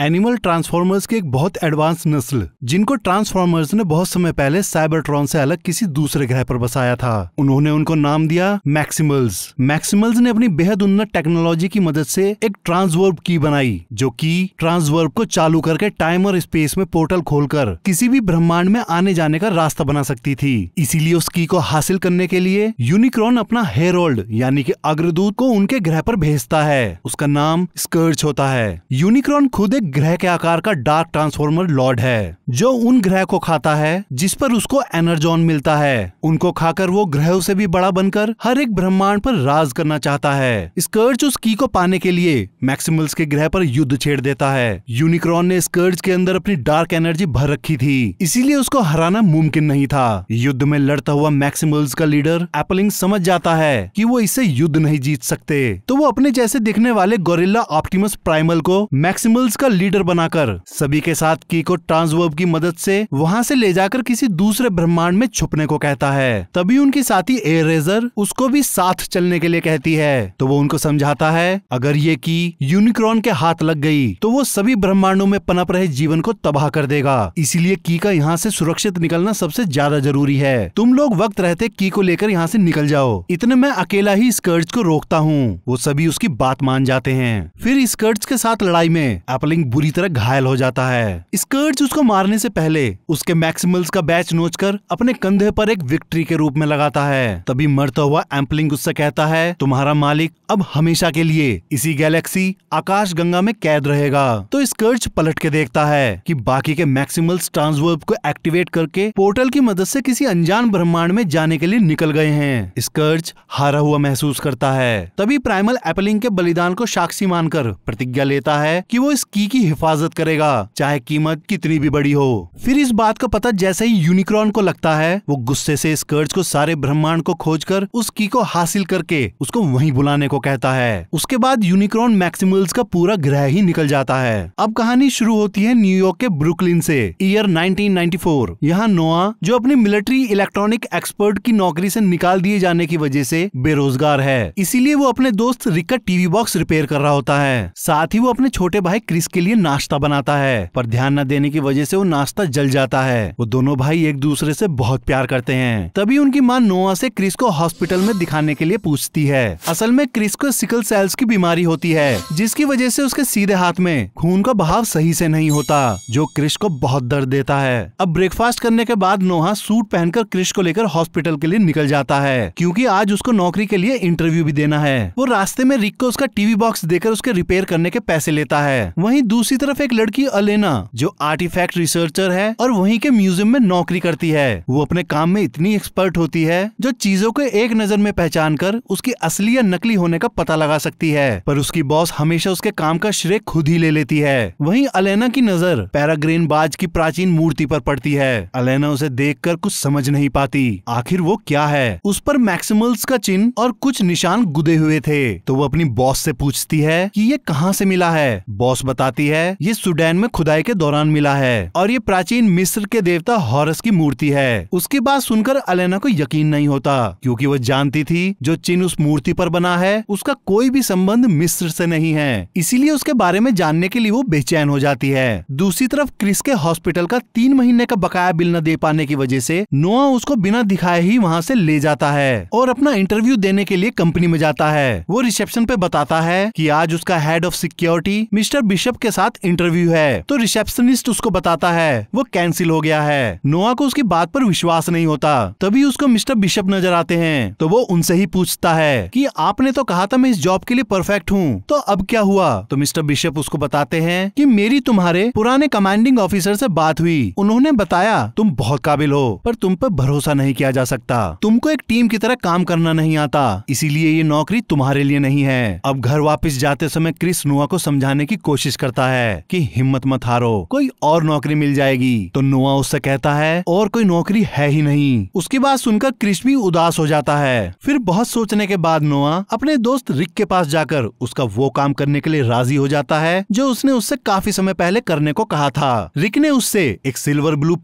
animal transformers की एक बहुत एडवांस नस्ल जिनको ट्रांसफॉर्मर्स ने बहुत समय पहले साइबरट्रॉन से अलग किसी दूसरे ग्रह पर बसाया था उन्होंने उनको नाम दिया मैक्सिमल्स मैक्सिमल्स ने अपनी बेहद उन्नत टेक्नोलॉजी की मदद से एक ट्रांसवर्ब की बनाई जो की ट्रांसवर्ब को चालू करके टाइम और स्पेस में पोर्टल खोलकर किसी भी ब्रह्मांड में आने जाने का रास्ता बना सकती थी इसीलिए उस की को हासिल करने के लिए यूनिक्रॉन अपना हेरोल्ड यानी कि अग्रदूत को उनके ग्रह पर भेजता है उसका नाम स्कर्च होता है यूनिक्रॉन खुद एक ग्रह के आकार का डार्क ट्रांसफॉर्मर लॉर्ड है जो उन ग्रह को खाता है जिस पर उसको एनर्जॉन मिलता है उनको खाकर वो ग्रहों से भी बड़ा बनकर हर एक ब्रह्मांड पर राज करना चाहता है स्कर्ज उस की को पाने के लिए मैक्सिमल्स के ग्रह पर युद्ध छेड़ देता है यूनिक्रॉन ने स्कर्ज के अंदर अपनी डार्क एनर्जी भर रखी थी इसीलिए उसको हराना मुमकिन नहीं था युद्ध में लड़ता हुआ मैक्सिमल्स का लीडर एपलिंग समझ जाता है कि वो इसे युद्ध नहीं जीत सकते तो वो अपने जैसे दिखने वाले गोरिल्ला ऑप्टिमस प्राइमल को मैक्सिमल्स का लीडर बनाकर सभी के साथ की को ट्रांसवर्ब की मदद से वहाँ से ले जाकर किसी दूसरे ब्रह्मांड में छुपने को कहता है तभी उनकी साथी एरेजर उसको भी साथ चलने के लिए कहती है तो वो उनको समझाता है अगर ये की यूनिक्रॉन के हाथ लग गई तो वो सभी ब्रह्मांडों में पनप रहे जीवन को तबाह कर देगा इसीलिए की का यहाँ से सुरक्षित निकलना सबसे ज्यादा जरूरी है तुम लोग वक्त रहते की को लेकर यहाँ से निकल जाओ इतने मैं अकेला ही स्कर्ट्स को रोकता हूँ वो सभी उसकी बात मान जाते हैं फिर स्कर्ट्स के साथ लड़ाई में एपलिंग बुरी तरह घायल हो जाता है स्कर्ट्स उसको मारने से पहले उसके मैक्सिमल्स का बैच नोच कर अपने कंधे पर एक विक्ट्री के रूप में लगाता है तभी मरता हुआ एम्पलिंग उससे कहता है तुम्हारा मालिक अब हमेशा के लिए इसी गैलेक्सी आकाश गंगा में कैद रहेगा तो स्कर्च पलट के देखता है कि बाकी के मैक्सिमल्स ट्रांसवर्ब को एक्टिवेट करके पोर्टल की मदद से किसी अनजान ब्रह्मांड में जाने के लिए निकल गए हैं स्कर्च हारा हुआ महसूस करता है तभी प्राइमल एपलिंग के बलिदान को साक्षी मानकर प्रतिज्ञा लेता है कि वो इस की की हिफाजत करेगा चाहे कीमत कितनी भी बड़ी हो फिर इस बात का पता जैसे ही यूनिक्रॉन को लगता है वो गुस्से से कर्ज को सारे ब्रह्मांड को खोज कर उस की को हासिल करके उसको वहीं बुलाने को कहता है उसके बाद यूनिक्रॉन मैक्सिमल्स का पूरा ग्रह ही निकल जाता है अब कहानी शुरू होती है न्यूयॉर्क के ब्रुकलिन से ईयर 1994 यहाँ नोआ जो अपने मिलिट्री इलेक्ट्रॉनिक एक्सपर्ट की नौकरी से निकाल दिए जाने की वजह से बेरोजगार है इसीलिए वो अपने दोस्त रिकट टीवी बॉक्स रिपेयर कर रहा होता है साथ ही वो अपने छोटे भाई क्रिस के लिए लिए नाश्ता बनाता है पर ध्यान न देने की वजह से वो नाश्ता जल जाता है वो दोनों भाई एक दूसरे से बहुत प्यार करते हैं तभी उनकी माँ नोआ से क्रिस को हॉस्पिटल में दिखाने के लिए पूछती है असल में क्रिस को सिकल सेल्स की बीमारी होती है जिसकी वजह से उसके सीधे हाथ में खून का बहाव सही से नहीं होता जो क्रिश को बहुत दर्द देता है अब ब्रेकफास्ट करने के बाद नोहा सूट पहनकर क्रिश को लेकर हॉस्पिटल के लिए निकल जाता है क्योंकि आज उसको नौकरी के लिए इंटरव्यू भी देना है वो रास्ते में रिक को उसका टीवी बॉक्स देकर उसके रिपेयर करने के पैसे लेता है वहीं दूसरी तरफ एक लड़की अलेना जो आर्टिफैक्ट रिसर्चर है और वहीं के म्यूजियम में नौकरी करती है वो अपने काम में इतनी एक्सपर्ट होती है जो चीजों को एक नजर में पहचान कर उसकी असली या नकली होने का पता लगा सकती है पर उसकी बॉस हमेशा उसके काम का श्रेय खुद ही ले लेती है वही अलेना की नजर पैराग्रेन बाज की प्राचीन मूर्ति पर पड़ती है अलेना उसे देख कुछ समझ नहीं पाती आखिर वो क्या है उस पर मैक्सिमल्स का चिन्ह और कुछ निशान गुदे हुए थे तो वो अपनी बॉस से पूछती है कि ये कहाँ से मिला है बॉस बताती जाती है ये सुडैन में खुदाई के दौरान मिला है और ये प्राचीन मिस्र के देवता हॉरस की मूर्ति है उसकी बात सुनकर अलेना को यकीन नहीं होता क्योंकि वो जानती थी जो चिन्ह उस मूर्ति पर बना है उसका कोई भी संबंध मिस्र से नहीं है इसीलिए उसके बारे में जानने के लिए वो बेचैन हो जाती है दूसरी तरफ क्रिस के हॉस्पिटल का तीन महीने का बकाया बिल न दे पाने की वजह से नोआ उसको बिना दिखाए ही वहाँ से ले जाता है और अपना इंटरव्यू देने के लिए कंपनी में जाता है वो रिसेप्शन पे बताता है कि आज उसका head of security mister Bishop के के साथ इंटरव्यू है तो रिसेप्शनिस्ट उसको बताता है वो कैंसिल हो गया है नोआ को उसकी बात पर विश्वास नहीं होता तभी उसको मिस्टर बिशप नजर आते हैं तो वो उनसे ही पूछता है कि आपने तो कहा था मैं इस जॉब के लिए परफेक्ट हूँ तो अब क्या हुआ तो मिस्टर बिशप उसको बताते हैं कि मेरी तुम्हारे पुराने कमांडिंग ऑफिसर से बात हुई उन्होंने बताया तुम बहुत काबिल हो पर तुम पर भरोसा नहीं किया जा सकता तुमको एक टीम की तरह काम करना नहीं आता इसीलिए ये नौकरी तुम्हारे लिए नहीं है अब घर वापस जाते समय क्रिस नोआ को समझाने की कोशिश करता कहता है कि हिम्मत मत हारो कोई और नौकरी मिल जाएगी तो नोआ उससे कहता है और कोई नौकरी है ही नहीं उसकी बात सुनकर क्रिश भी उदास हो जाता है फिर बहुत सोचने के बाद नोआ अपने दोस्त रिक के पास जाकर उसका वो काम करने के लिए राजी हो जाता है जो उसने उससे काफी समय पहले करने को कहा था रिक ने उससे एक silver blue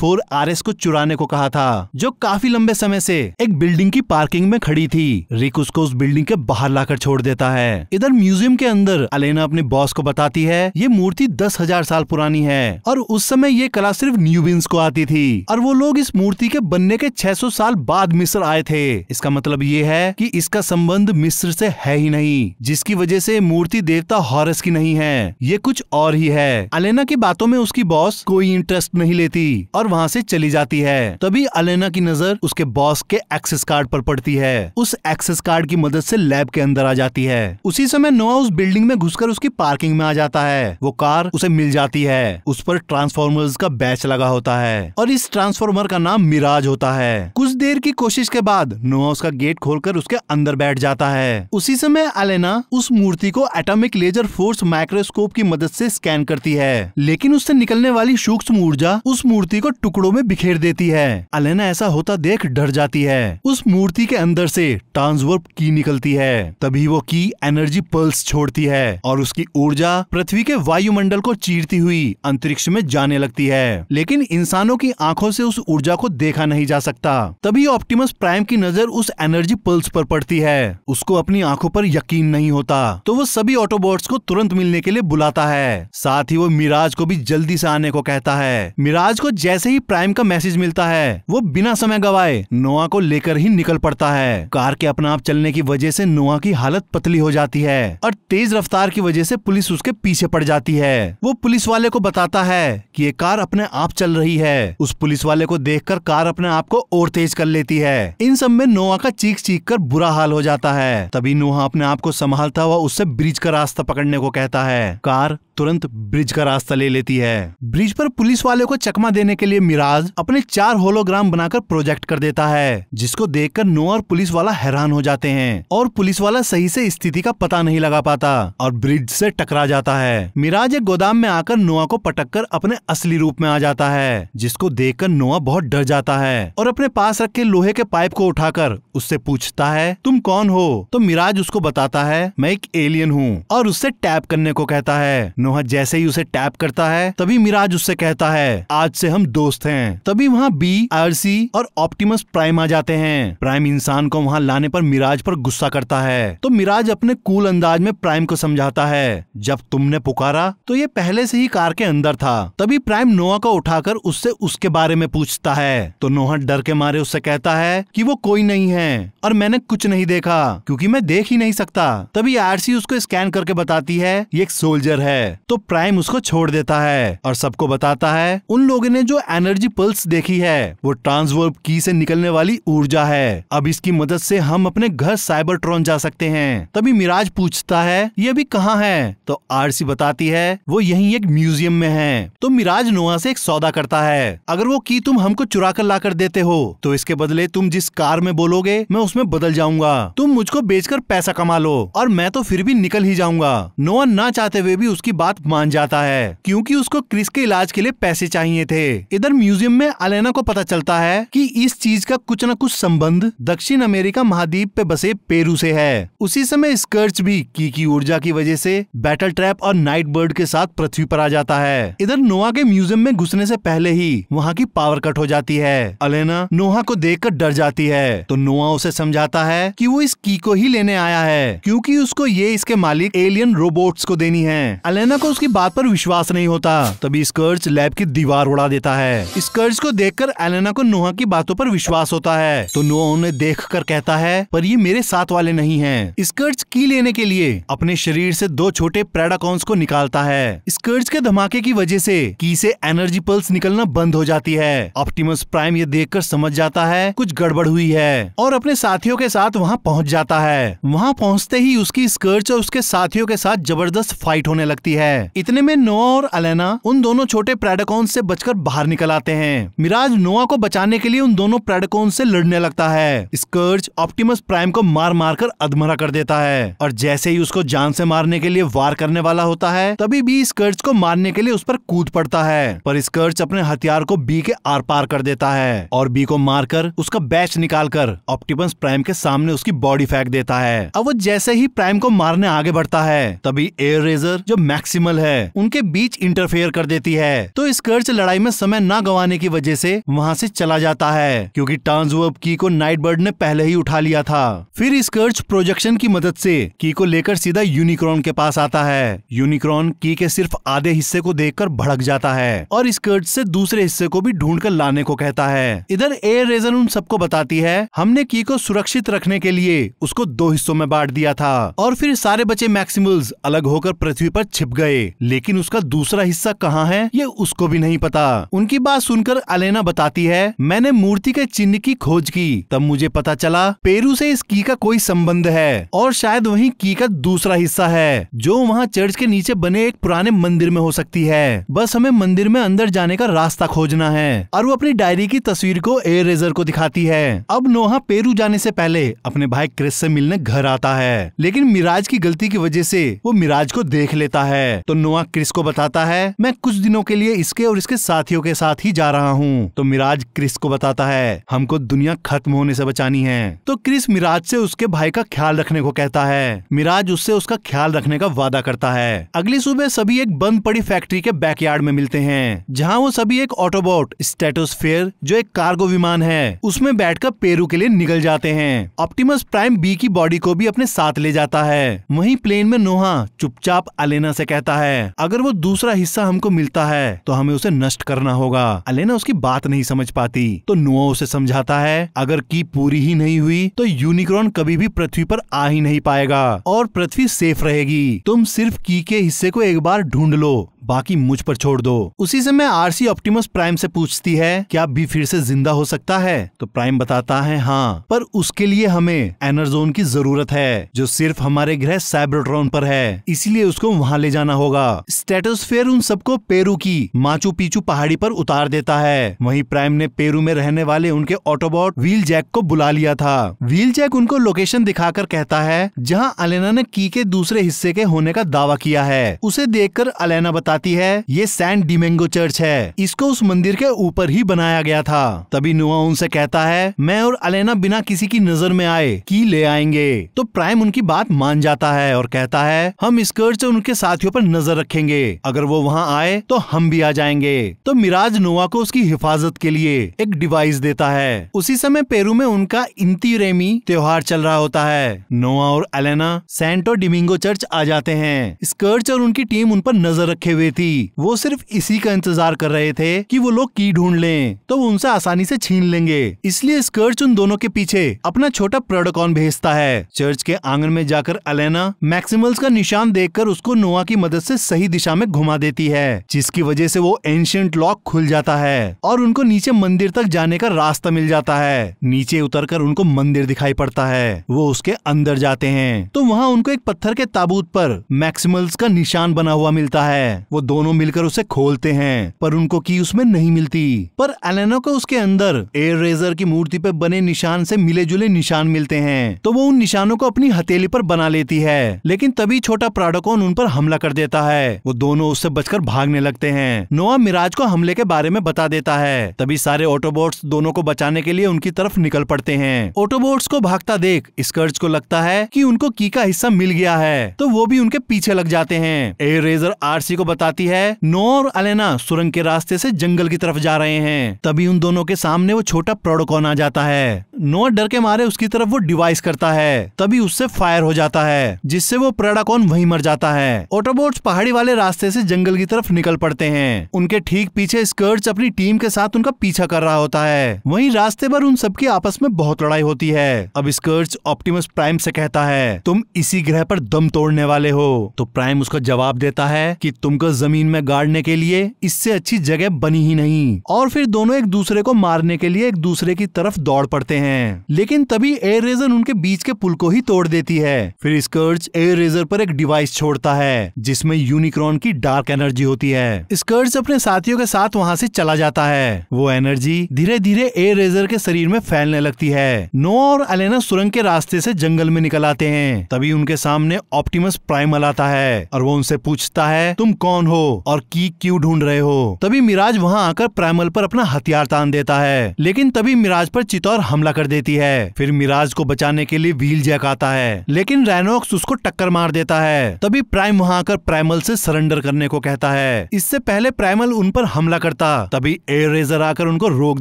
four R S को चुराने को कहा था जो काफी लंबे समय से एक बिल्डिंग की पार्किंग में खड़ी थी रिक उसको उस बिल्डिंग के बाहर लाकर छोड़ देता है इधर म्यूजियम के अंदर अलेना अपने बॉस को बताती है ये मूर्ति दस हजार साल पुरानी है और उस समय ये कला सिर्फ न्यूबिन्स को आती थी और वो लोग इस मूर्ति के बनने के 600 साल बाद मिस्र आए थे इसका मतलब ये है कि इसका संबंध मिस्र से है ही नहीं जिसकी वजह से मूर्ति देवता हॉरस की नहीं है ये कुछ और ही है अलेना की बातों में उसकी बॉस कोई इंटरेस्ट नहीं लेती और वहाँ से चली जाती है तभी अलेना की नजर उसके बॉस के एक्सेस कार्ड पर पड़ती है उस एक्सेस कार्ड की मदद से लैब के अंदर आ जाती है उसी समय नोआ उस बिल्डिंग में घुसकर उसकी पार्क पार्किंग में आ जाता है वो कार उसे मिल जाती है उस पर ट्रांसफॉर्मर्स का बैच लगा होता है और इस ट्रांसफॉर्मर का नाम मिराज होता है कुछ देर की कोशिश के बाद नोआ उसका गेट खोलकर उसके अंदर बैठ जाता है उसी समय अलेना उस मूर्ति को एटॉमिक लेजर फोर्स माइक्रोस्कोप की मदद से स्कैन करती है लेकिन उससे निकलने वाली सूक्ष्म ऊर्जा उस मूर्ति को टुकड़ों में बिखेर देती है अलेना ऐसा होता देख डर जाती है उस मूर्ति के अंदर से ट्रांसवर्प की निकलती है तभी वो की एनर्जी पल्स छोड़ती है और उसकी ऊर्जा पृथ्वी के वायुमंडल को चीरती हुई अंतरिक्ष में जाने लगती है लेकिन इंसानों की आंखों से उस ऊर्जा को देखा नहीं जा सकता तभी ऑप्टिमस प्राइम की नजर उस एनर्जी पल्स पर पड़ती है उसको अपनी आंखों पर यकीन नहीं होता तो वो सभी ऑटोबोट्स को तुरंत मिलने के लिए बुलाता है साथ ही वो मिराज को भी जल्दी से आने को कहता है मिराज को जैसे ही प्राइम का मैसेज मिलता है वो बिना समय गवाए नोआ को लेकर ही निकल पड़ता है कार के अपना आप चलने की वजह से नोआ की हालत पतली हो जाती है और तेज रफ्तार की वजह से पुलिस पुलिस उसके पीछे पड़ जाती है वो पुलिस वाले को बताता है कि ये कार अपने आप चल रही है उस पुलिस वाले को देखकर कार अपने आप को और तेज कर लेती है इन सब में नोआ का चीख चीख कर बुरा हाल हो जाता है तभी नोहा अपने आप को संभालता हुआ उससे ब्रिज का रास्ता पकड़ने को कहता है कार तुरंत ब्रिज का रास्ता ले लेती है ब्रिज पर पुलिस वाले को चकमा देने के लिए मिराज अपने चार होलोग्राम बनाकर प्रोजेक्ट कर देता है जिसको देखकर नो और पुलिस वाला हैरान हो जाते हैं और पुलिस वाला सही से स्थिति का पता नहीं लगा पाता और ब्रिज से टकरा जाता है मिराज एक गोदाम में आकर नोआ को पटक कर अपने असली रूप में आ जाता है जिसको देख कर नोआ बहुत डर जाता है और अपने पास रखे लोहे के पाइप को उठाकर उससे पूछता है तुम कौन हो तो मिराज उसको बताता है मैं एक एलियन हूँ और उससे टैप करने को कहता है नोहा जैसे ही उसे टैप करता है तभी मिराज उससे कहता है आज से हम दोस्त हैं तभी वहाँ बी आरसी और ऑप्टिमस प्राइम आ जाते हैं प्राइम इंसान को वहाँ लाने पर मिराज पर गुस्सा करता है तो मिराज अपने कूल अंदाज में प्राइम को समझाता है जब तुमने पुकारा तो ये पहले से ही कार के अंदर था तभी प्राइम नोआ को उठाकर उससे उसके बारे में पूछता है तो नोहा डर के मारे उससे कहता है कि वो कोई नहीं है और मैंने कुछ नहीं देखा क्योंकि मैं देख ही नहीं सकता तभी आरसी उसको स्कैन करके बताती है ये एक सोल्जर है तो प्राइम उसको छोड़ देता है और सबको बताता है उन लोगों ने जो एनर्जी पल्स देखी है वो ट्रांसवर्ब की से निकलने वाली ऊर्जा है अब इसकी मदद से हम अपने घर साइबर ट्रॉन जा सकते हैं तभी मिराज पूछता है ये अभी कहाँ है तो आरसी बताती है वो यही एक म्यूजियम में है तो मिराज नोआ से एक सौदा करता है अगर वो की तुम हमको चुरा कर ला कर देते हो तो इसके बदले तुम जिस कार में बोलोगे मैं उसमें बदल जाऊंगा तुम मुझको बेचकर पैसा कमा लो और मैं तो फिर भी निकल ही जाऊंगा नोआ ना चाहते हुए भी उसकी बात बात मान जाता है क्योंकि उसको क्रिस के इलाज के लिए पैसे चाहिए थे इधर म्यूजियम में अलेना को पता चलता है कि इस चीज का कुछ न कुछ संबंध दक्षिण अमेरिका महाद्वीप पे बसे पेरू से है उसी समय स्कर्च भी की की ऊर्जा की वजह से बैटल ट्रैप और नाइट बर्ड के साथ पृथ्वी पर आ जाता है इधर नोआ के म्यूजियम में घुसने से पहले ही वहाँ की पावर कट हो जाती है अलेना नोहा को देख डर जाती है तो नोआ उसे समझाता है कि वो इस की को ही लेने आया है क्योंकि उसको ये इसके मालिक एलियन रोबोट्स को देनी है अलेना अचानक को उसकी बात पर विश्वास नहीं होता तभी स्कर्च लैब की दीवार उड़ा देता है स्कर्ज को देख कर एलेना को नोहा की बातों पर विश्वास होता है तो नोहा उन्हें देख कर कहता है पर ये मेरे साथ वाले नहीं है स्कर्च की लेने के लिए अपने शरीर से दो छोटे प्रेडाकॉन्स को निकालता है स्कर्ज के धमाके की वजह से की से एनर्जी पल्स निकलना बंद हो जाती है ऑप्टिमस प्राइम ये कर समझ जाता है कुछ गड़बड़ हुई है और अपने साथियों के साथ वहाँ पहुँच जाता है वहाँ पहुँचते ही उसकी स्कर्च और उसके साथियों के साथ जबरदस्त फाइट होने लगती है है इतने में नोआ और अलेना उन दोनों छोटे प्रेडकोन से बचकर बाहर निकल आते हैं मिराज नोआ को बचाने के लिए उन दोनों प्रेडकोन से लड़ने लगता है स्कर्ज ऑप्टिमस प्राइम को मार मार कर अधमरा कर देता है और जैसे ही उसको जान से मारने के लिए वार करने वाला होता है तभी बी स्कर्ज को मारने के लिए उस पर कूद पड़ता है पर स्कर्च अपने हथियार को बी के आर पार कर देता है और बी को मारकर उसका बैच निकाल कर ऑप्टिमस प्राइम के सामने उसकी बॉडी फेंक देता है अब वो जैसे ही प्राइम को मारने आगे बढ़ता है तभी एयर रेजर जो मैक्स मैक्सिमल है उनके बीच इंटरफेयर कर देती है तो स्कर्च लड़ाई में समय न गंवाने की वजह से वहाँ से चला जाता है क्योंकि टांजुअब की को नाइट बर्ड ने पहले ही उठा लिया था फिर स्कर्च प्रोजेक्शन की मदद से की को लेकर सीधा यूनिक्रॉन के पास आता है यूनिक्रॉन की के सिर्फ आधे हिस्से को देख भड़क जाता है और स्कर्च से दूसरे हिस्से को भी ढूंढ कर लाने को कहता है इधर एयर रेजन उन सबको बताती है हमने की को सुरक्षित रखने के लिए उसको दो हिस्सों में बांट दिया था और फिर सारे बचे मैक्सिमल्स अलग होकर पृथ्वी पर छिप गए लेकिन उसका दूसरा हिस्सा कहाँ है ये उसको भी नहीं पता उनकी बात सुनकर अलेना बताती है मैंने मूर्ति के चिन्ह की खोज की तब मुझे पता चला पेरू से इस की का कोई संबंध है और शायद वही की का दूसरा हिस्सा है जो वहाँ चर्च के नीचे बने एक पुराने मंदिर में हो सकती है बस हमें मंदिर में अंदर जाने का रास्ता खोजना है और वो अपनी डायरी की तस्वीर को एयर रेजर को दिखाती है अब नोहा पेरू जाने से पहले अपने भाई क्रिस से मिलने घर आता है लेकिन मिराज की गलती की वजह से वो मिराज को देख लेता है है तो नोआ क्रिस को बताता है मैं कुछ दिनों के लिए इसके और इसके साथियों के साथ ही जा रहा हूँ तो मिराज क्रिस को बताता है हमको दुनिया खत्म होने से बचानी है तो क्रिस मिराज से उसके भाई का ख्याल रखने को कहता है मिराज उससे उसका ख्याल रखने का वादा करता है अगली सुबह सभी एक बंद पड़ी फैक्ट्री के बैकयार्ड में मिलते हैं जहाँ वो सभी एक ऑटोबोट स्टेटोस्फेयर जो एक कार्गो विमान है उसमें बैठकर पेरू के लिए निकल जाते हैं ऑप्टिमस प्राइम बी की बॉडी को भी अपने साथ ले जाता है वहीं प्लेन में नोहा चुपचाप अलेना से कहता कहता है अगर वो दूसरा हिस्सा हमको मिलता है तो हमें उसे नष्ट करना होगा अलेना उसकी बात नहीं समझ पाती तो नुआ उसे समझाता है अगर की पूरी ही नहीं हुई तो यूनिक्रॉन कभी भी पृथ्वी पर आ ही नहीं पाएगा और पृथ्वी सेफ रहेगी तुम सिर्फ की के हिस्से को एक बार ढूंढ लो बाकी मुझ पर छोड़ दो उसी समय आरसी ऑप्टिमस प्राइम से पूछती है क्या भी फिर से जिंदा हो सकता है तो प्राइम बताता है हाँ पर उसके लिए हमें एनर्जोन की जरूरत है जो सिर्फ हमारे ग्रह साइब्रोट्रॉन पर है इसीलिए उसको वहाँ ले जाना होगा स्टेटोस्फेयर उन सबको पेरू की माचू पीचू पहाड़ी पर उतार देता है वही प्राइम ने पेरू में रहने वाले उनके ऑटोबॉट व्हील जैक को बुला लिया था व्हील जैक उनको लोकेशन दिखाकर कहता है जहाँ अलेना ने की के दूसरे हिस्से के होने का दावा किया है उसे कर अलेना बता बताती है ये सैन डिमेंगो चर्च है इसको उस मंदिर के ऊपर ही बनाया गया था तभी नुआ उनसे कहता है मैं और अलेना बिना किसी की नजर में आए की ले आएंगे तो प्राइम उनकी बात मान जाता है और कहता है हम इस कर्ज से उनके साथियों पर नजर रखेंगे अगर वो वहाँ आए तो हम भी आ जाएंगे तो मिराज नोआ को उसकी हिफाजत के लिए एक डिवाइस देता है उसी समय पेरू में उनका इंती रेमी त्योहार चल रहा होता है नोआ और अलेना सेंटो डिमिंगो चर्च आ जाते हैं स्कर्च और उनकी टीम उन पर नजर रखे हुए हुए थी वो सिर्फ इसी का इंतजार कर रहे थे कि वो लोग की ढूंढ लें तो वो उनसे आसानी से छीन लेंगे इसलिए स्कर्च उन दोनों के पीछे अपना छोटा प्रोडकॉन भेजता है चर्च के आंगन में जाकर अलेना मैक्सिमल्स का निशान देख उसको नोआ की मदद से सही दिशा में घुमा देती है जिसकी वजह से वो एंशियंट लॉक खुल जाता है और उनको नीचे मंदिर तक जाने का रास्ता मिल जाता है नीचे कर उनको मंदिर दिखाई पड़ता है वो उसके अंदर जाते हैं तो वहाँ उनको एक पत्थर के ताबूत पर मैक्सिमल्स का निशान बना हुआ मिलता है वो दोनों मिलकर उसे खोलते हैं पर उनको की उसमें नहीं मिलती पर एलेना को उसके अंदर एयर रेजर की मूर्ति पे बने निशान से मिले जुले निशान मिलते हैं तो वो उन निशानों को अपनी हथेली पर बना लेती है लेकिन तभी छोटा प्राडोकोन उन पर हमला कर देता है वो दोनों उससे बचकर भागने लगते हैं नोआ मिराज को हमले के बारे में बता देता है तभी सारे ऑटोबोट्स दोनों को बचाने के लिए उनकी तरफ निकल पड़ते हैं ऑटोबोट्स को भागता देख स्कर्ज को लगता है की उनको की का हिस्सा मिल गया है तो वो भी उनके पीछे लग जाते हैं एयर रेजर आरसी को बता बताती है नो और अलेना सुरंग के रास्ते से जंगल की तरफ जा रहे हैं तभी उन दोनों के सामने वो छोटा प्रोडोकॉन आ जाता है नोआ डर के मारे उसकी तरफ वो डिवाइस करता है तभी उससे फायर हो जाता है जिससे वो प्रेडाकॉन वहीं मर जाता है ऑटोबोट्स पहाड़ी वाले रास्ते से जंगल की तरफ निकल पड़ते हैं उनके ठीक पीछे स्कर्च अपनी टीम के साथ उनका पीछा कर रहा होता है वहीं रास्ते पर उन सबकी आपस में बहुत लड़ाई होती है अब स्कर्च ऑप्टिमस प्राइम से कहता है तुम इसी ग्रह पर दम तोड़ने वाले हो तो प्राइम उसका जवाब देता है की तुमको जमीन में गाड़ने के लिए इससे अच्छी जगह बनी ही नहीं और फिर दोनों एक दूसरे को मारने के लिए एक दूसरे की तरफ दौड़ पड़ते हैं हैं लेकिन तभी एयर रेजर उनके बीच के पुल को ही तोड़ देती है फिर स्कर्च एयर रेजर पर एक डिवाइस छोड़ता है जिसमें यूनिक्रॉन की डार्क एनर्जी होती है स्कर्च अपने साथियों के साथ वहाँ से चला जाता है वो एनर्जी धीरे धीरे एयर रेजर के शरीर में फैलने लगती है नो और अलेना सुरंग के रास्ते से जंगल में निकल आते हैं तभी उनके सामने ऑप्टिमस प्राइमल आता है और वो उनसे पूछता है तुम कौन हो और की क्यों ढूंढ रहे हो तभी मिराज वहाँ आकर प्राइमल पर अपना हथियार तान देता है लेकिन तभी मिराज पर चितौर हमला कर देती है फिर मिराज को बचाने के लिए व्हील जैक आता है लेकिन रेनोक्स उसको टक्कर मार देता है तभी प्राइम वहाँ आकर प्राइमल से सरेंडर करने को कहता है इससे पहले प्राइमल उन पर हमला करता तभी एयर रेजर आकर उनको रोक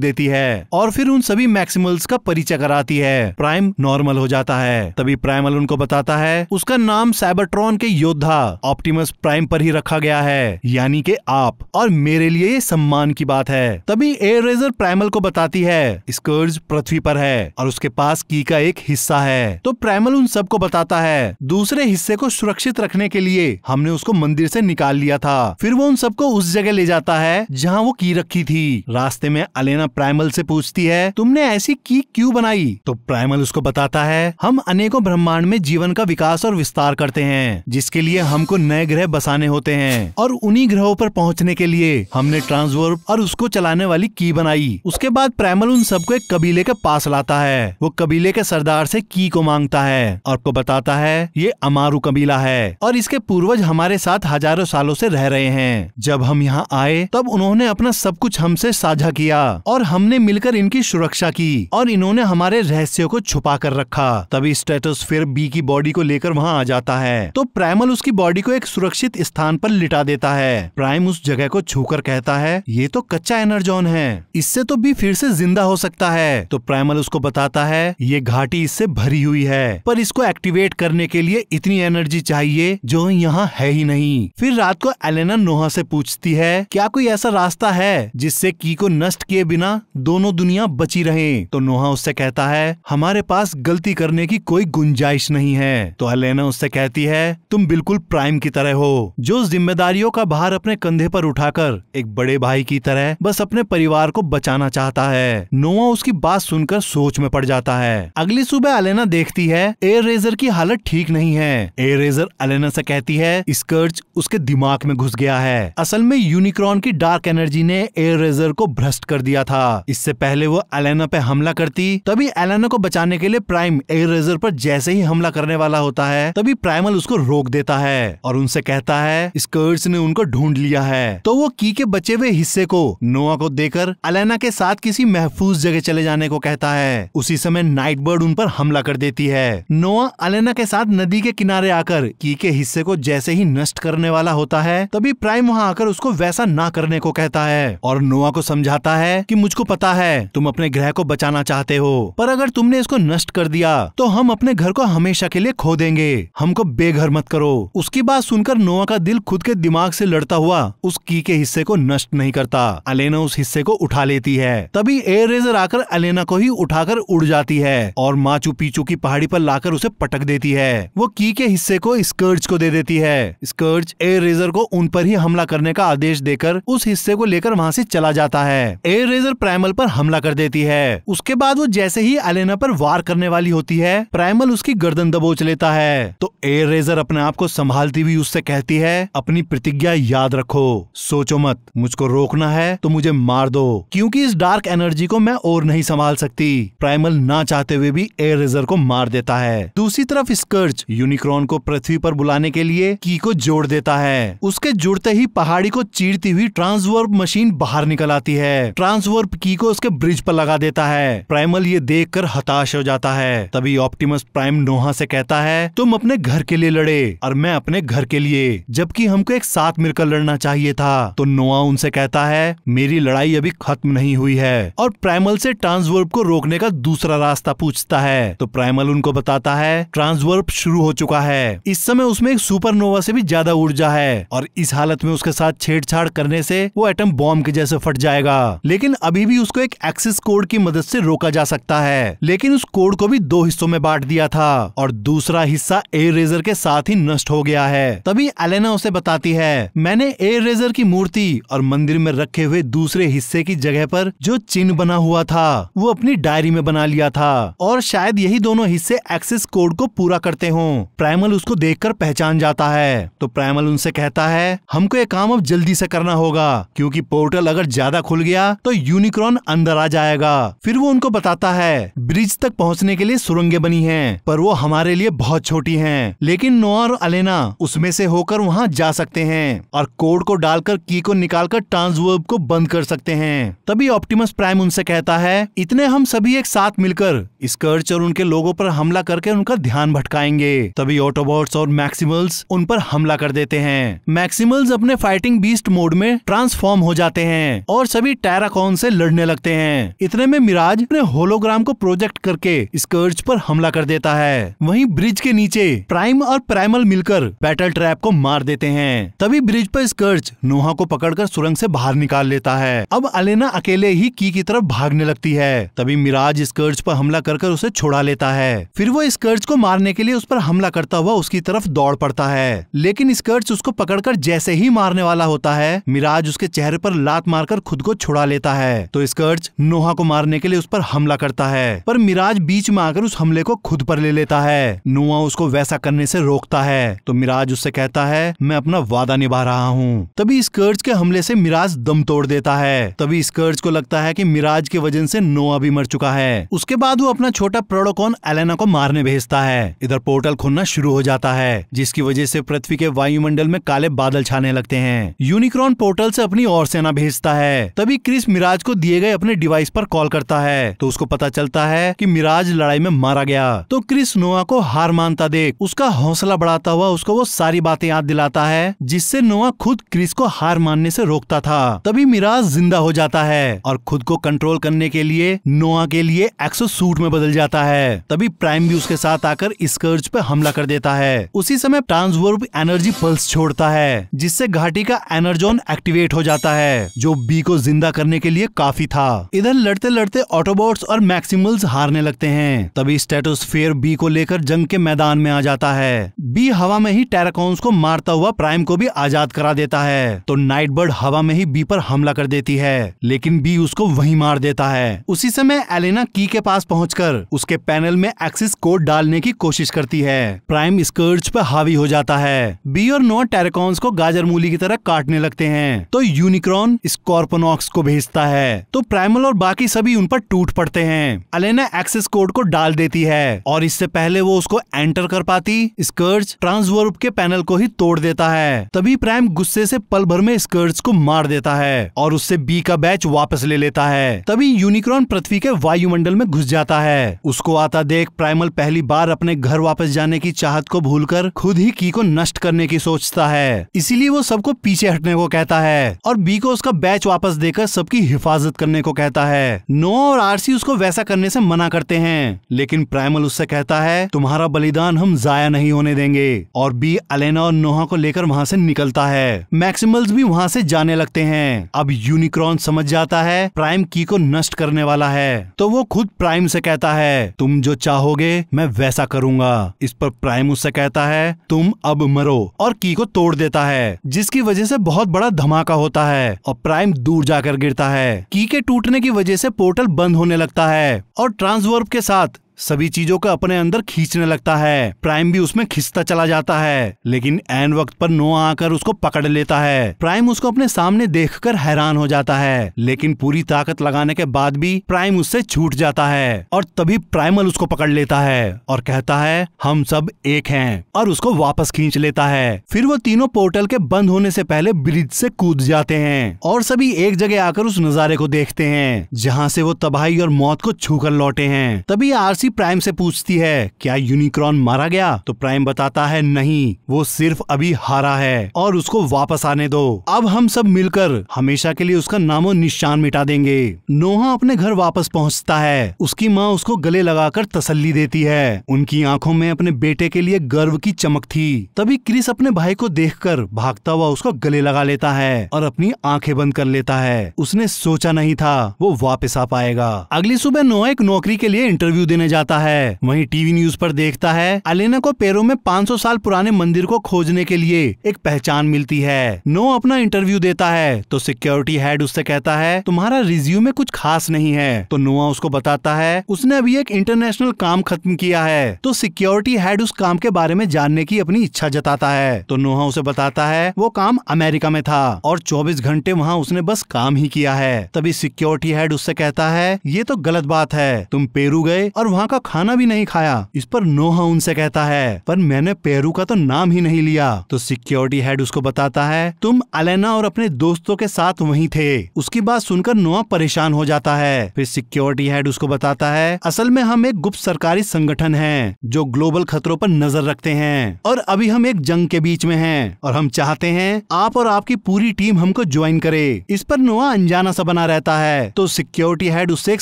देती है और फिर उन सभी मैक्सिमल्स का परिचय कराती है प्राइम नॉर्मल हो जाता है तभी प्राइमल उनको बताता है उसका नाम साइबरट्रॉन के योद्धा ऑप्टिमस प्राइम पर ही रखा गया है यानी के आप और मेरे लिए ये सम्मान की बात है तभी एयर रेजर प्राइमल को बताती है स्कर्ज पृथ्वी पर है है और उसके पास की का एक हिस्सा है तो प्राइमल उन सबको बताता है दूसरे हिस्से को सुरक्षित रखने के लिए हमने उसको मंदिर से निकाल लिया था फिर वो उन सबको उस जगह ले जाता है जहाँ वो की रखी थी रास्ते में अलेना प्राइमल से पूछती है तुमने ऐसी की क्यों बनाई तो प्राइमल उसको बताता है हम अनेकों ब्रह्मांड में जीवन का विकास और विस्तार करते हैं जिसके लिए हमको नए ग्रह बसाने होते हैं और उन्हीं ग्रहों पर पहुंचने के लिए हमने ट्रांसवर्ब और उसको चलाने वाली की बनाई उसके बाद प्राइमल उन सबको एक कबीले के पास चलाता है वो कबीले के सरदार से की को मांगता है और को बताता है ये अमारू कबीला है और इसके पूर्वज हमारे साथ हजारों सालों से रह रहे हैं जब हम यहाँ आए तब उन्होंने अपना सब कुछ हमसे साझा किया और हमने मिलकर इनकी सुरक्षा की और इन्होंने हमारे रहस्यों को छुपा कर रखा तभी स्टेटस फिर बी की बॉडी को लेकर वहाँ आ जाता है तो प्राइमल उसकी बॉडी को एक सुरक्षित स्थान पर लिटा देता है प्राइम उस जगह को छू कहता है ये तो कच्चा एनर्जोन है इससे तो बी फिर से जिंदा हो सकता है तो प्राइमल उसको बताता है ये घाटी इससे भरी हुई है पर इसको एक्टिवेट करने के लिए इतनी एनर्जी चाहिए जो यहाँ है ही नहीं फिर रात को एलेना नोहा से पूछती है क्या कोई ऐसा रास्ता है जिससे की को नष्ट किए बिना दोनों दुनिया बची रहे तो नोहा उससे कहता है हमारे पास गलती करने की कोई गुंजाइश नहीं है तो एलेना उससे कहती है तुम बिल्कुल प्राइम की तरह हो जो जिम्मेदारियों का भार अपने कंधे पर उठाकर एक बड़े भाई की तरह बस अपने परिवार को बचाना चाहता है नोवा उसकी बात सुनकर सोच में पड़ जाता है अगली सुबह अलेना देखती है एयर रेजर की हालत ठीक नहीं है एयर रेजर अलेना से कहती है स्कर्च उसके दिमाग में घुस गया है असल में यूनिक्रॉन की डार्क एनर्जी ने एयर रेजर को भ्रष्ट कर दिया था इससे पहले वो अलेना पे हमला करती तभी एलेना को बचाने के लिए प्राइम एयर रेजर पर जैसे ही हमला करने वाला होता है तभी प्राइमल उसको रोक देता है और उनसे कहता है स्कर्ट ने उनको ढूंढ लिया है तो वो की के बचे हुए हिस्से को नोआ को देकर अलेना के साथ किसी महफूज जगह चले जाने को कहता है है उसी समय नाइट बर्ड उन पर हमला कर देती है नोआ अलेना के साथ नदी के किनारे आकर की के हिस्से को जैसे ही नष्ट करने वाला होता है तभी प्राइम वहाँ आकर उसको वैसा ना करने को कहता है और नोआ को समझाता है की मुझको पता है तुम अपने ग्रह को बचाना चाहते हो पर अगर तुमने इसको नष्ट कर दिया तो हम अपने घर को हमेशा के लिए खो देंगे हमको बेघर मत करो उसकी बात सुनकर नोआ का दिल खुद के दिमाग से लड़ता हुआ उस की के हिस्से को नष्ट नहीं करता अलेना उस हिस्से को उठा लेती है तभी एयर रेजर आकर अलेना को ही उठाकर उड़ जाती है और माचू पीचू की पहाड़ी पर लाकर उसे पटक देती है वो की के हिस्से को स्कर्ज को दे देती है स्कर्ज एयर रेजर को उन पर ही हमला करने का आदेश देकर उस हिस्से को लेकर वहाँ से चला जाता है एयर रेजर प्राइमल पर हमला कर देती है उसके बाद वो जैसे ही अलेना पर वार करने वाली होती है प्राइमल उसकी गर्दन दबोच लेता है तो एयर रेजर अपने आप को संभालती हुई उससे कहती है अपनी प्रतिज्ञा याद रखो सोचो मत मुझको रोकना है तो मुझे मार दो क्योंकि इस डार्क एनर्जी को मैं और नहीं संभाल सकती प्राइमल ना चाहते हुए भी एयर रेजर को मार देता है दूसरी तरफ स्कर्च यूनिक्रॉन को पृथ्वी पर बुलाने के लिए की को जोड़ देता है उसके जुड़ते ही पहाड़ी को चीरती हुई ट्रांसवर्ब मशीन बाहर निकल आती है ट्रांसवर्ब की को उसके ब्रिज पर लगा देता है प्राइमल ये देख कर हताश हो जाता है तभी ऑप्टिमस प्राइम नोहा से कहता है तुम अपने घर के लिए लड़े और मैं अपने घर के लिए जबकि हमको एक साथ मिलकर लड़ना चाहिए था तो नोआ उनसे कहता है मेरी लड़ाई अभी खत्म नहीं हुई है और प्राइमल से ट्रांसवर्ब को रोक रोकने का दूसरा रास्ता पूछता है तो प्राइमल उनको बताता है ट्रांसवर्प शुरू हो चुका है इस समय उसमें एक सुपरनोवा से भी ज्यादा ऊर्जा है और इस हालत में उसके साथ छेड़छाड़ करने से वो एटम बॉम्ब के जैसे फट जाएगा लेकिन अभी भी उसको एक एक्सिस कोड की मदद से रोका जा सकता है लेकिन उस कोड को भी दो हिस्सों में बांट दिया था और दूसरा हिस्सा एयर रेजर के साथ ही नष्ट हो गया है तभी एलेना उसे बताती है मैंने एयर रेजर की मूर्ति और मंदिर में रखे हुए दूसरे हिस्से की जगह पर जो चिन्ह बना हुआ था वो अपनी डाय डायरी में बना लिया था और शायद यही दोनों हिस्से एक्सेस कोड को पूरा करते हों प्राइमल उसको देखकर पहचान जाता है तो प्राइमल उनसे कहता है हमको ये काम अब जल्दी से करना होगा क्योंकि पोर्टल अगर ज्यादा खुल गया तो यूनिक्रॉन अंदर आ जाएगा फिर वो उनको बताता है ब्रिज तक पहुँचने के लिए सुरंगें बनी है पर वो हमारे लिए बहुत छोटी है लेकिन नोआ और अलेना उसमें से होकर वहाँ जा सकते हैं और कोड को डालकर की को निकालकर ट्रांसवर्ब को बंद कर सकते हैं तभी ऑप्टिमस प्राइम उनसे कहता है इतने हम सभी सभी एक साथ मिलकर स्कर्च और उनके लोगों पर हमला करके उनका ध्यान भटकाएंगे तभी ऑटोबोट्स और मैक्सिमल्स उन पर हमला कर देते हैं मैक्सिमल्स अपने फाइटिंग बीस्ट मोड में ट्रांसफॉर्म हो जाते हैं और सभी टैराकॉन से लड़ने लगते हैं इतने में मिराज अपने होलोग्राम को प्रोजेक्ट करके स्कर्च पर हमला कर देता है वहीं ब्रिज के नीचे प्राइम और प्राइमल मिलकर बैटल ट्रैप को मार देते हैं तभी ब्रिज पर स्कर्च नोहा को पकड़कर सुरंग से बाहर निकाल लेता है अब अलेना अकेले ही की की तरफ भागने लगती है तभी मिराज सिराज स्कर्ज पर हमला कर कर उसे छोड़ा लेता है फिर वो स्कर्ज को मारने के लिए उस पर हमला करता हुआ उसकी तरफ दौड़ पड़ता है लेकिन स्कर्ज उसको पकड़कर जैसे ही मारने वाला होता है मिराज उसके चेहरे पर लात मारकर खुद को छुड़ा लेता है तो स्कर्ज नोहा को मारने के लिए उस पर हमला करता है पर मिराज बीच में आकर उस हमले को खुद पर ले लेता है नोहा उसको वैसा करने से रोकता है तो मिराज उससे कहता है मैं अपना वादा निभा रहा हूँ तभी स्कर्ज के हमले से मिराज दम तोड़ देता है तभी स्कर्ज को लगता है की मिराज के वजन से नोआ भी मर चुका चुका है उसके बाद वो अपना छोटा प्रोडोकॉन एलेना को मारने भेजता है इधर पोर्टल खुलना शुरू हो जाता है जिसकी वजह से पृथ्वी के वायुमंडल में काले बादल छाने लगते हैं यूनिक्रॉन पोर्टल से अपनी और सेना भेजता है तभी क्रिस मिराज को दिए गए अपने डिवाइस पर कॉल करता है तो उसको पता चलता है कि मिराज लड़ाई में मारा गया तो क्रिस नोआ को हार मानता देख उसका हौसला बढ़ाता हुआ उसको वो सारी बातें याद दिलाता है जिससे नोआ खुद क्रिस को हार मानने से रोकता था तभी मिराज जिंदा हो जाता है और खुद को कंट्रोल करने के लिए नोआ ओसामा के लिए एक्सो सूट में बदल जाता है तभी प्राइम भी उसके साथ आकर स्कर्ज पे हमला कर देता है उसी समय ट्रांसवर्ब एनर्जी पल्स छोड़ता है जिससे घाटी का एनर्जोन एक्टिवेट हो जाता है जो बी को जिंदा करने के लिए काफी था इधर लड़ते लड़ते ऑटोबोट्स और मैक्सिमल्स हारने लगते हैं तभी स्टेटोस्फेयर बी को लेकर जंग के मैदान में आ जाता है बी हवा में ही टेराकॉन्स को मारता हुआ प्राइम को भी आजाद करा देता है तो नाइट बर्ड हवा में ही बी पर हमला कर देती है लेकिन बी उसको वही मार देता है उसी समय एलेना की के पास पहुँच उसके पैनल में एक्सिस कोड डालने की कोशिश करती है प्राइम स्कर्च पर हावी हो जाता है बी और नो टेरेकॉन्स को गाजर मूली की तरह काटने लगते हैं तो यूनिक्रॉन स्कॉर्पोनॉक्स को भेजता है तो प्राइमल और बाकी सभी उन पर टूट पड़ते हैं अलेना एक्सेस कोड को डाल देती है और इससे पहले वो उसको एंटर कर पाती स्कर्च ट्रांसवर्ब के पैनल को ही तोड़ देता है तभी प्राइम गुस्से से पल भर में स्कर्च को मार देता है और उससे बी का बैच वापस ले लेता है तभी यूनिक्रॉन पृथ्वी के वायुमंडल में घुस जाता है उसको आता देख प्राइमल पहली बार अपने घर वापस जाने की चाहत को भूलकर खुद ही की को नष्ट करने की सोचता है इसीलिए वो सबको पीछे हटने को कहता है और बी को उसका बैच वापस देकर सबकी हिफाजत करने को कहता है नो और आरसी उसको वैसा करने से मना करते हैं लेकिन प्राइमल उससे कहता है तुम्हारा बलिदान हम जाया नहीं होने देंगे और बी अलेना और नोहा को लेकर वहाँ से निकलता है मैक्सिमल्स भी वहाँ से जाने लगते हैं अब यूनिक्रॉन समझ जाता है प्राइम की को नष्ट करने वाला है तो वो खुद प्राइम से कहता है तुम जो चाहोगे मैं वैसा करूंगा इस पर प्राइम उससे कहता है तुम अब मरो और की को तोड़ देता है जिसकी वजह से बहुत बड़ा धमाका होता है और प्राइम दूर जाकर गिरता है की के टूटने की वजह से पोर्टल बंद होने लगता है और ट्रांसवर्ब के साथ सभी चीजों को अपने अंदर खींचने लगता है प्राइम भी उसमें खिंचता चला जाता है लेकिन एन वक्त पर नो आकर उसको पकड़ लेता है प्राइम उसको अपने सामने देखकर हैरान हो जाता है लेकिन पूरी ताकत लगाने के बाद भी प्राइम उससे छूट जाता है और तभी प्राइमल उसको पकड़ लेता है और कहता है हम सब एक हैं और उसको वापस खींच लेता है फिर वो तीनों पोर्टल के बंद होने से पहले ब्रिज से कूद जाते हैं और सभी एक जगह आकर उस नजारे को देखते हैं जहाँ से वो तबाही और मौत को छू कर लौटे हैं तभी आरसी लूसी प्राइम से पूछती है क्या यूनिक्रॉन मारा गया तो प्राइम बताता है नहीं वो सिर्फ अभी हारा है और उसको वापस आने दो अब हम सब मिलकर हमेशा के लिए उसका नामो निशान मिटा देंगे नोहा अपने घर वापस पहुंचता है उसकी माँ उसको गले लगाकर तसल्ली देती है उनकी आंखों में अपने बेटे के लिए गर्व की चमक थी तभी क्रिस अपने भाई को देख भागता हुआ उसको गले लगा लेता है और अपनी आंखें बंद कर लेता है उसने सोचा नहीं था वो वापस आ पाएगा अगली सुबह नोहा एक नौकरी के लिए इंटरव्यू देने जाता है वहीं टीवी न्यूज पर देखता है अलेना को पेरू में 500 साल पुराने मंदिर को खोजने के लिए एक पहचान मिलती है नो अपना इंटरव्यू देता है तो सिक्योरिटी हेड उससे कहता है तुम्हारा रिज्यू में कुछ खास नहीं है तो नोआ उसको बताता है उसने अभी एक इंटरनेशनल काम खत्म किया है तो सिक्योरिटी हेड उस काम के बारे में जानने की अपनी इच्छा जताता है तो नोहा उसे बताता है वो काम अमेरिका में था और 24 घंटे वहाँ उसने बस काम ही किया है तभी सिक्योरिटी हेड उससे कहता है ये तो गलत बात है तुम पेरू गए और वहाँ वहाँ का खाना भी नहीं खाया इस पर नोहा उनसे कहता है पर मैंने पेरू का तो नाम ही नहीं लिया तो सिक्योरिटी हेड उसको बताता है तुम अलेना और अपने दोस्तों के साथ वहीं थे उसकी बात सुनकर नोहा परेशान हो जाता है फिर सिक्योरिटी हेड उसको बताता है असल में हम एक गुप्त सरकारी संगठन है जो ग्लोबल खतरों पर नजर रखते हैं और अभी हम एक जंग के बीच में हैं और हम चाहते हैं आप और आपकी पूरी टीम हमको ज्वाइन करे इस पर नोआ अनजाना सा बना रहता है तो सिक्योरिटी हेड उससे एक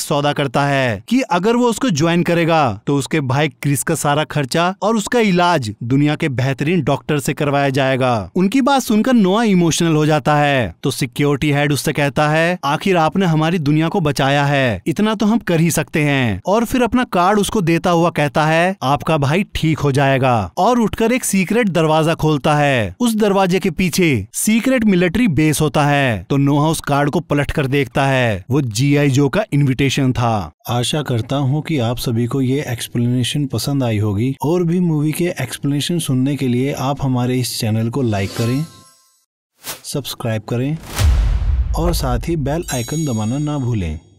सौदा करता है कि अगर वो उसको ज्वाइन कर करेगा तो उसके भाई क्रिस का सारा खर्चा और उसका इलाज दुनिया के बेहतरीन डॉक्टर से करवाया जाएगा उनकी बात सुनकर नोआ इमोशनल हो जाता है तो सिक्योरिटी हेड उससे कहता है आखिर आपने हमारी दुनिया को बचाया है इतना तो हम कर ही सकते हैं और फिर अपना कार्ड उसको देता हुआ कहता है आपका भाई ठीक हो जाएगा और उठकर एक सीक्रेट दरवाजा खोलता है उस दरवाजे के पीछे सीक्रेट मिलिट्री बेस होता है तो नोहा उस कार्ड को पलट कर देखता है वो जी आई जो का इन्विटेशन था आशा करता हूँ कि आप सभी सभी को ये एक्सप्लेनेशन पसंद आई होगी और भी मूवी के एक्सप्लेनेशन सुनने के लिए आप हमारे इस चैनल को लाइक करें सब्सक्राइब करें और साथ ही बेल आइकन दबाना ना भूलें